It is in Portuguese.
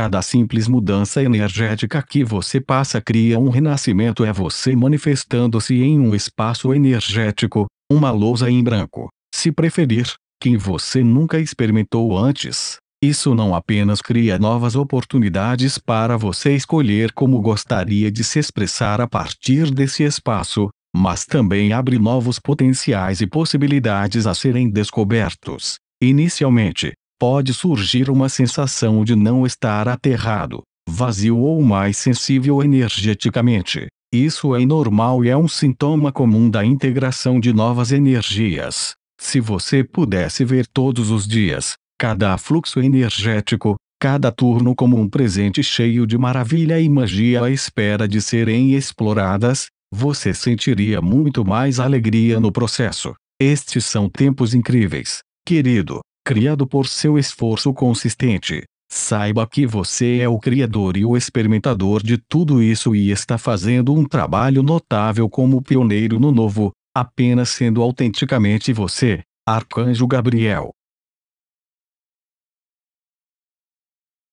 Cada simples mudança energética que você passa cria um renascimento é você manifestando-se em um espaço energético, uma lousa em branco, se preferir, que você nunca experimentou antes. Isso não apenas cria novas oportunidades para você escolher como gostaria de se expressar a partir desse espaço, mas também abre novos potenciais e possibilidades a serem descobertos. Inicialmente, pode surgir uma sensação de não estar aterrado, vazio ou mais sensível energeticamente. Isso é normal e é um sintoma comum da integração de novas energias. Se você pudesse ver todos os dias, cada fluxo energético, cada turno como um presente cheio de maravilha e magia à espera de serem exploradas, você sentiria muito mais alegria no processo. Estes são tempos incríveis, querido criado por seu esforço consistente. Saiba que você é o criador e o experimentador de tudo isso e está fazendo um trabalho notável como pioneiro no novo, apenas sendo autenticamente você. Arcanjo Gabriel